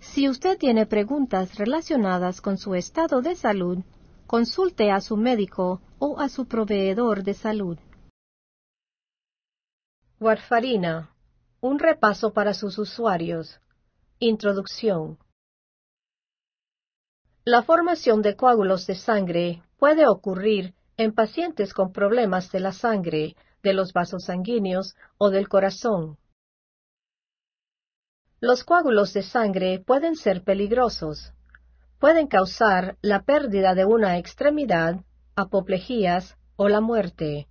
Si usted tiene preguntas relacionadas con su estado de salud, consulte a su médico o a su proveedor de salud. Warfarina. Un repaso para sus usuarios. Introducción. La formación de coágulos de sangre puede ocurrir en pacientes con problemas de la sangre, de los vasos sanguíneos o del corazón. Los coágulos de sangre pueden ser peligrosos. Pueden causar la pérdida de una extremidad, apoplejías o la muerte.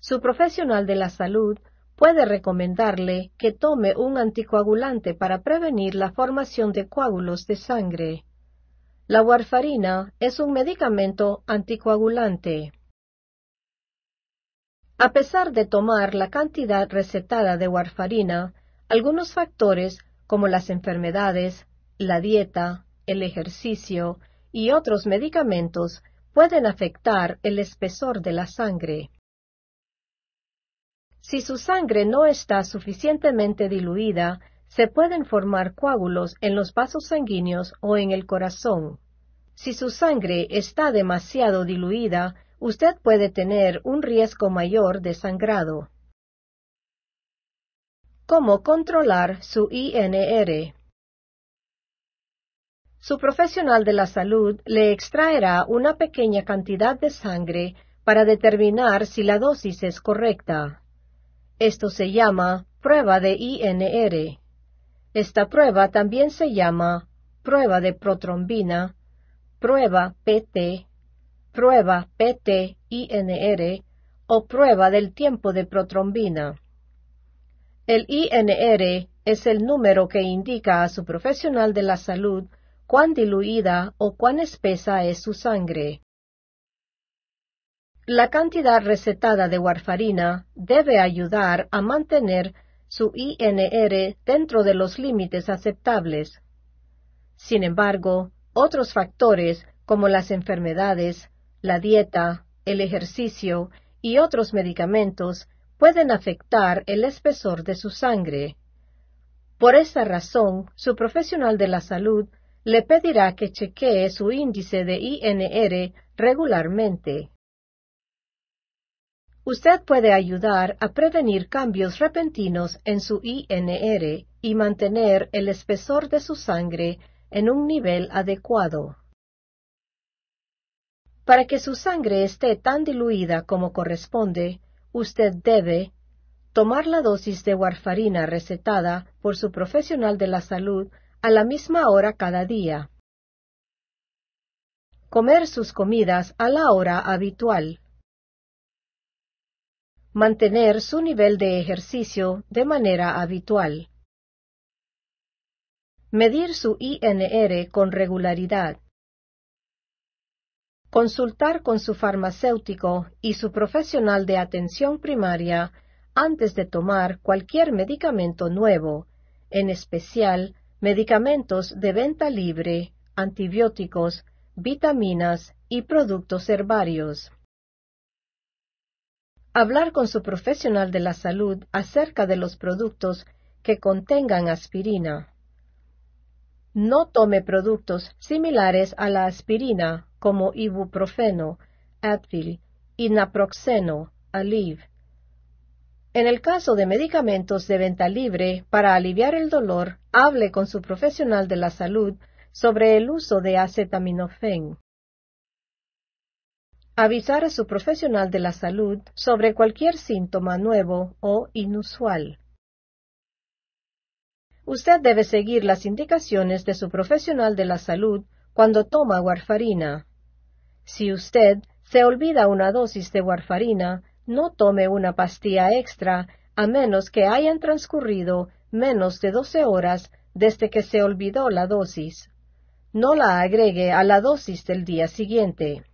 Su profesional de la salud puede recomendarle que tome un anticoagulante para prevenir la formación de coágulos de sangre. La warfarina es un medicamento anticoagulante. A pesar de tomar la cantidad recetada de warfarina, algunos factores, como las enfermedades, la dieta, el ejercicio y otros medicamentos, pueden afectar el espesor de la sangre. Si su sangre no está suficientemente diluida, se pueden formar coágulos en los vasos sanguíneos o en el corazón. Si su sangre está demasiado diluida, usted puede tener un riesgo mayor de sangrado cómo controlar su INR. Su profesional de la salud le extraerá una pequeña cantidad de sangre para determinar si la dosis es correcta. Esto se llama prueba de INR. Esta prueba también se llama prueba de protrombina, prueba PT, prueba PT-INR o prueba del tiempo de protrombina. El INR es el número que indica a su profesional de la salud cuán diluida o cuán espesa es su sangre. La cantidad recetada de warfarina debe ayudar a mantener su INR dentro de los límites aceptables. Sin embargo, otros factores como las enfermedades, la dieta, el ejercicio y otros medicamentos pueden afectar el espesor de su sangre. Por esa razón, su profesional de la salud le pedirá que chequee su índice de INR regularmente. Usted puede ayudar a prevenir cambios repentinos en su INR y mantener el espesor de su sangre en un nivel adecuado. Para que su sangre esté tan diluida como corresponde, usted debe tomar la dosis de warfarina recetada por su profesional de la salud a la misma hora cada día. Comer sus comidas a la hora habitual. Mantener su nivel de ejercicio de manera habitual. Medir su INR con regularidad consultar con su farmacéutico y su profesional de atención primaria antes de tomar cualquier medicamento nuevo, en especial medicamentos de venta libre, antibióticos, vitaminas y productos herbarios. Hablar con su profesional de la salud acerca de los productos que contengan aspirina. No tome productos similares a la aspirina como ibuprofeno, Advil y naproxeno, Aleve. En el caso de medicamentos de venta libre para aliviar el dolor, hable con su profesional de la salud sobre el uso de acetaminofén. Avisar a su profesional de la salud sobre cualquier síntoma nuevo o inusual. Usted debe seguir las indicaciones de su profesional de la salud cuando toma warfarina, si usted se olvida una dosis de warfarina, no tome una pastilla extra a menos que hayan transcurrido menos de 12 horas desde que se olvidó la dosis. No la agregue a la dosis del día siguiente.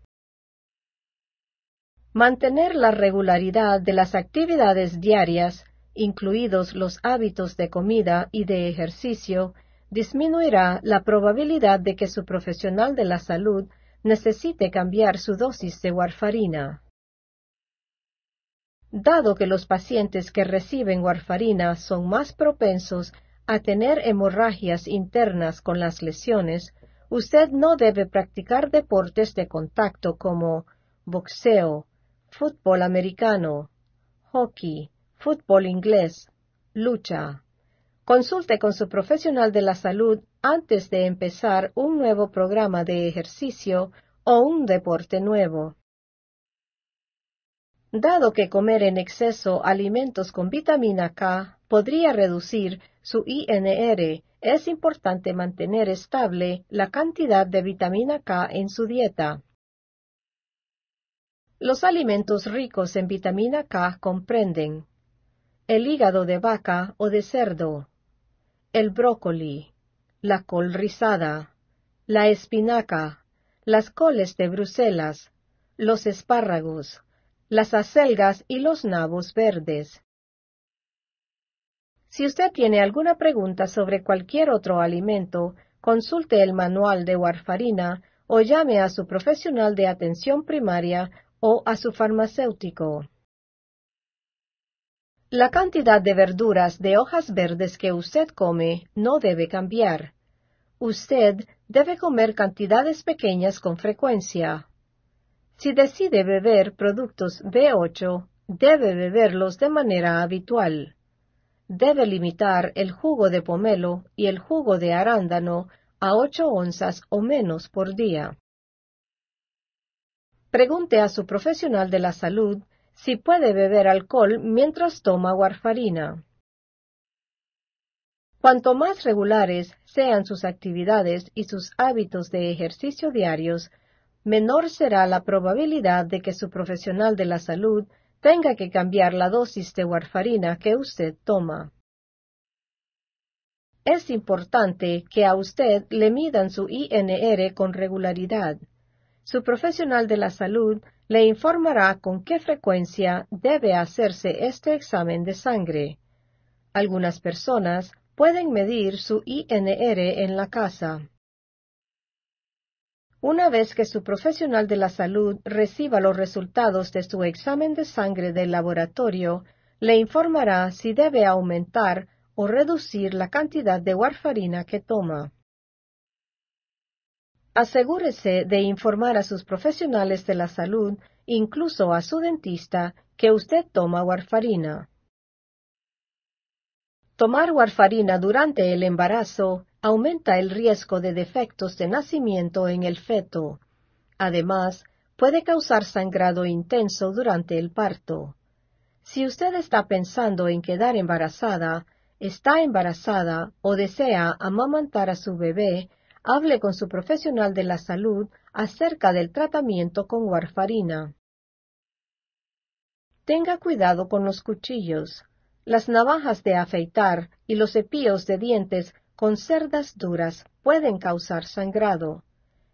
Mantener la regularidad de las actividades diarias, incluidos los hábitos de comida y de ejercicio, disminuirá la probabilidad de que su profesional de la salud necesite cambiar su dosis de warfarina. Dado que los pacientes que reciben warfarina son más propensos a tener hemorragias internas con las lesiones, usted no debe practicar deportes de contacto como boxeo, fútbol americano, hockey, fútbol inglés, lucha. Consulte con su profesional de la salud antes de empezar un nuevo programa de ejercicio o un deporte nuevo. Dado que comer en exceso alimentos con vitamina K podría reducir su INR, es importante mantener estable la cantidad de vitamina K en su dieta. Los alimentos ricos en vitamina K comprenden el hígado de vaca o de cerdo, el brócoli, la col rizada, la espinaca, las coles de Bruselas, los espárragos, las acelgas y los nabos verdes. Si usted tiene alguna pregunta sobre cualquier otro alimento, consulte el manual de warfarina o llame a su profesional de atención primaria o a su farmacéutico. La cantidad de verduras de hojas verdes que usted come no debe cambiar. Usted debe comer cantidades pequeñas con frecuencia. Si decide beber productos B8, debe beberlos de manera habitual. Debe limitar el jugo de pomelo y el jugo de arándano a 8 onzas o menos por día. Pregunte a su profesional de la salud si puede beber alcohol mientras toma warfarina. Cuanto más regulares sean sus actividades y sus hábitos de ejercicio diarios, menor será la probabilidad de que su profesional de la salud tenga que cambiar la dosis de warfarina que usted toma. Es importante que a usted le midan su INR con regularidad su profesional de la salud le informará con qué frecuencia debe hacerse este examen de sangre. Algunas personas pueden medir su INR en la casa. Una vez que su profesional de la salud reciba los resultados de su examen de sangre del laboratorio, le informará si debe aumentar o reducir la cantidad de warfarina que toma. Asegúrese de informar a sus profesionales de la salud, incluso a su dentista, que usted toma warfarina. Tomar warfarina durante el embarazo aumenta el riesgo de defectos de nacimiento en el feto. Además, puede causar sangrado intenso durante el parto. Si usted está pensando en quedar embarazada, está embarazada o desea amamantar a su bebé, hable con su profesional de la salud acerca del tratamiento con warfarina. Tenga cuidado con los cuchillos, las navajas de afeitar y los cepillos de dientes con cerdas duras pueden causar sangrado.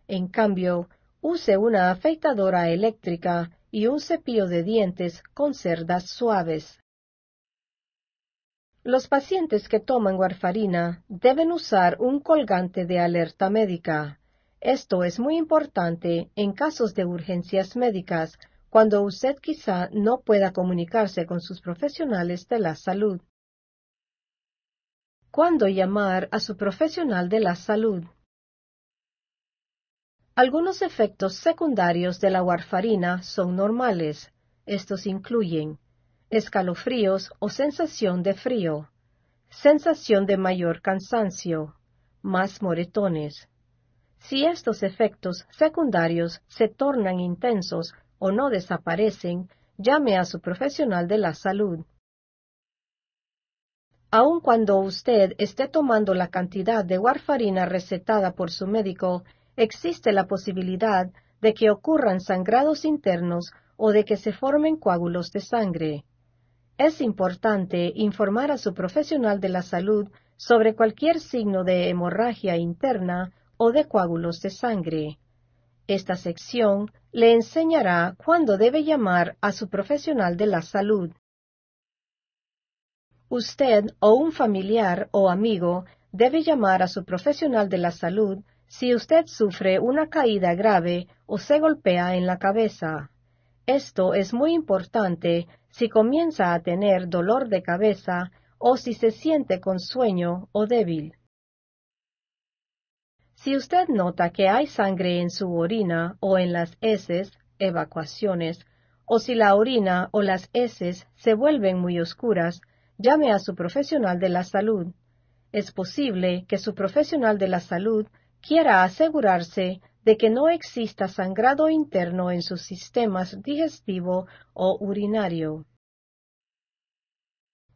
En cambio, use una afeitadora eléctrica y un cepillo de dientes con cerdas suaves. Los pacientes que toman warfarina deben usar un colgante de alerta médica. Esto es muy importante en casos de urgencias médicas, cuando usted quizá no pueda comunicarse con sus profesionales de la salud. ¿Cuándo llamar a su profesional de la salud? Algunos efectos secundarios de la warfarina son normales. Estos incluyen escalofríos o sensación de frío, sensación de mayor cansancio, más moretones. Si estos efectos secundarios se tornan intensos o no desaparecen, llame a su profesional de la salud. Aun cuando usted esté tomando la cantidad de warfarina recetada por su médico, existe la posibilidad de que ocurran sangrados internos o de que se formen coágulos de sangre. Es importante informar a su profesional de la salud sobre cualquier signo de hemorragia interna o de coágulos de sangre. Esta sección le enseñará cuándo debe llamar a su profesional de la salud. Usted o un familiar o amigo debe llamar a su profesional de la salud si usted sufre una caída grave o se golpea en la cabeza. Esto es muy importante si comienza a tener dolor de cabeza o si se siente con sueño o débil. Si usted nota que hay sangre en su orina o en las heces, evacuaciones, o si la orina o las heces se vuelven muy oscuras, llame a su profesional de la salud. Es posible que su profesional de la salud quiera asegurarse de que no exista sangrado interno en sus sistemas digestivo o urinario.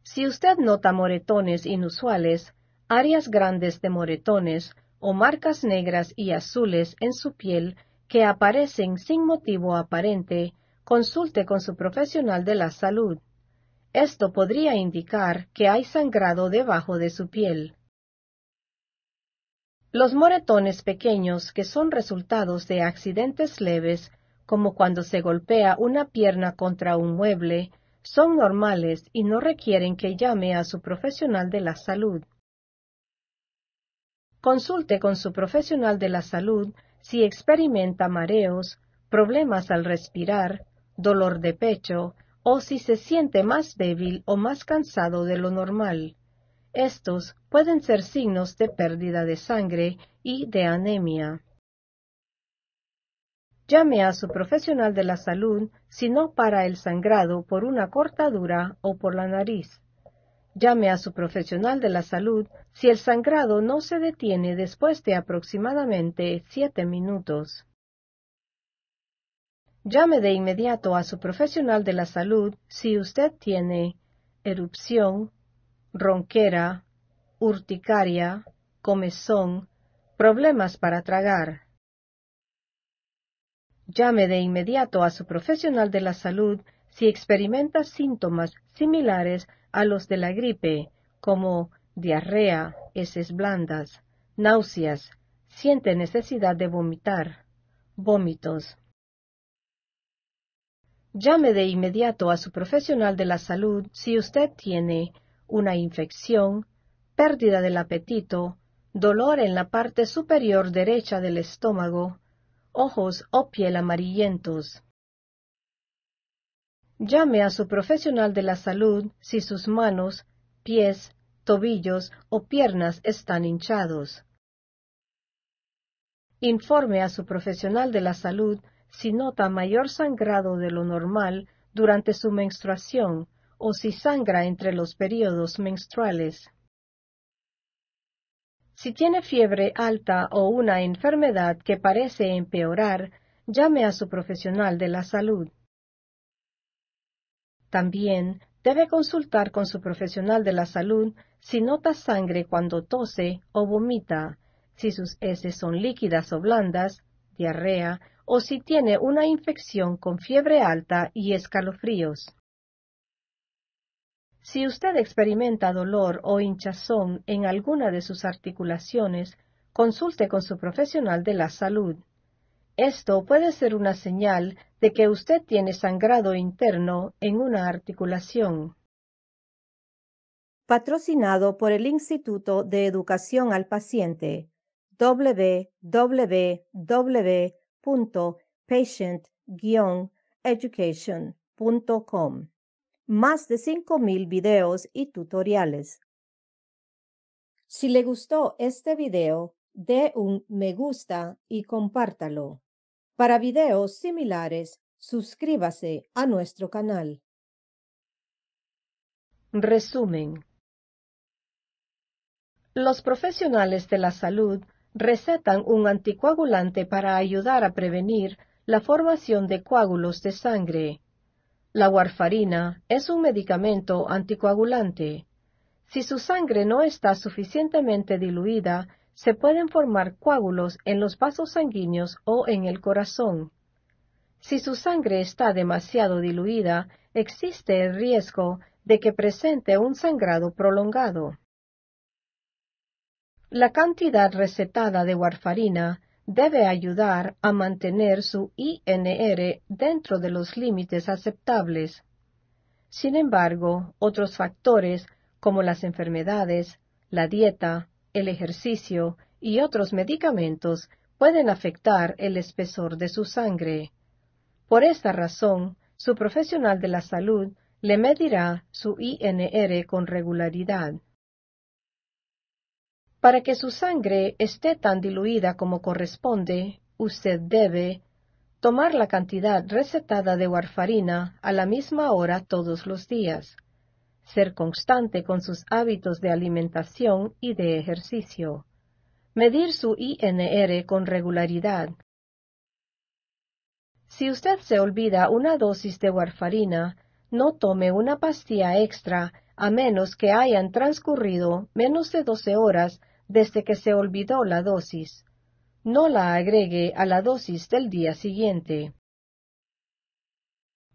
Si usted nota moretones inusuales, áreas grandes de moretones o marcas negras y azules en su piel que aparecen sin motivo aparente, consulte con su profesional de la salud. Esto podría indicar que hay sangrado debajo de su piel. Los moretones pequeños que son resultados de accidentes leves, como cuando se golpea una pierna contra un mueble, son normales y no requieren que llame a su profesional de la salud. Consulte con su profesional de la salud si experimenta mareos, problemas al respirar, dolor de pecho o si se siente más débil o más cansado de lo normal. Estos pueden ser signos de pérdida de sangre y de anemia. Llame a su profesional de la salud si no para el sangrado por una cortadura o por la nariz. Llame a su profesional de la salud si el sangrado no se detiene después de aproximadamente siete minutos. Llame de inmediato a su profesional de la salud si usted tiene erupción, ronquera, urticaria, comezón, problemas para tragar. Llame de inmediato a su profesional de la salud si experimenta síntomas similares a los de la gripe, como diarrea, heces blandas, náuseas, siente necesidad de vomitar, vómitos. Llame de inmediato a su profesional de la salud si usted tiene una infección, pérdida del apetito, dolor en la parte superior derecha del estómago, ojos o piel amarillentos. Llame a su profesional de la salud si sus manos, pies, tobillos o piernas están hinchados. Informe a su profesional de la salud si nota mayor sangrado de lo normal durante su menstruación o si sangra entre los períodos menstruales. Si tiene fiebre alta o una enfermedad que parece empeorar, llame a su profesional de la salud. También debe consultar con su profesional de la salud si nota sangre cuando tose o vomita, si sus heces son líquidas o blandas, diarrea, o si tiene una infección con fiebre alta y escalofríos. Si usted experimenta dolor o hinchazón en alguna de sus articulaciones, consulte con su profesional de la salud. Esto puede ser una señal de que usted tiene sangrado interno en una articulación. Patrocinado por el Instituto de Educación al Paciente www.patient-education.com más de 5.000 videos y tutoriales. Si le gustó este video, dé un me gusta y compártalo. Para videos similares, suscríbase a nuestro canal. Resumen. Los profesionales de la salud recetan un anticoagulante para ayudar a prevenir la formación de coágulos de sangre. La warfarina es un medicamento anticoagulante. Si su sangre no está suficientemente diluida, se pueden formar coágulos en los vasos sanguíneos o en el corazón. Si su sangre está demasiado diluida, existe el riesgo de que presente un sangrado prolongado. La cantidad recetada de warfarina debe ayudar a mantener su INR dentro de los límites aceptables. Sin embargo, otros factores, como las enfermedades, la dieta, el ejercicio y otros medicamentos, pueden afectar el espesor de su sangre. Por esta razón, su profesional de la salud le medirá su INR con regularidad. Para que su sangre esté tan diluida como corresponde, usted debe tomar la cantidad recetada de warfarina a la misma hora todos los días, ser constante con sus hábitos de alimentación y de ejercicio, medir su INR con regularidad. Si usted se olvida una dosis de warfarina, no tome una pastilla extra a menos que hayan transcurrido menos de 12 horas desde que se olvidó la dosis. No la agregue a la dosis del día siguiente.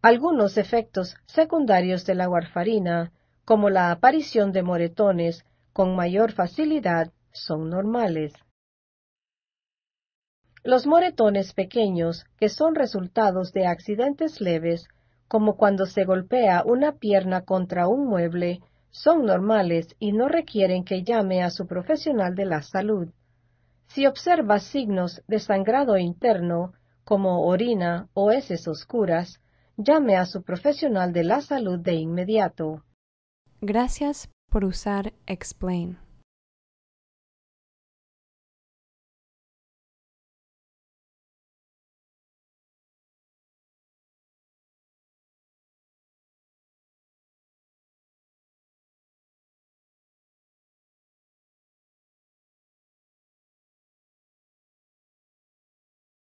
Algunos efectos secundarios de la warfarina, como la aparición de moretones con mayor facilidad, son normales. Los moretones pequeños, que son resultados de accidentes leves, como cuando se golpea una pierna contra un mueble son normales y no requieren que llame a su profesional de la salud. Si observa signos de sangrado interno, como orina o heces oscuras, llame a su profesional de la salud de inmediato. Gracias por usar Explain.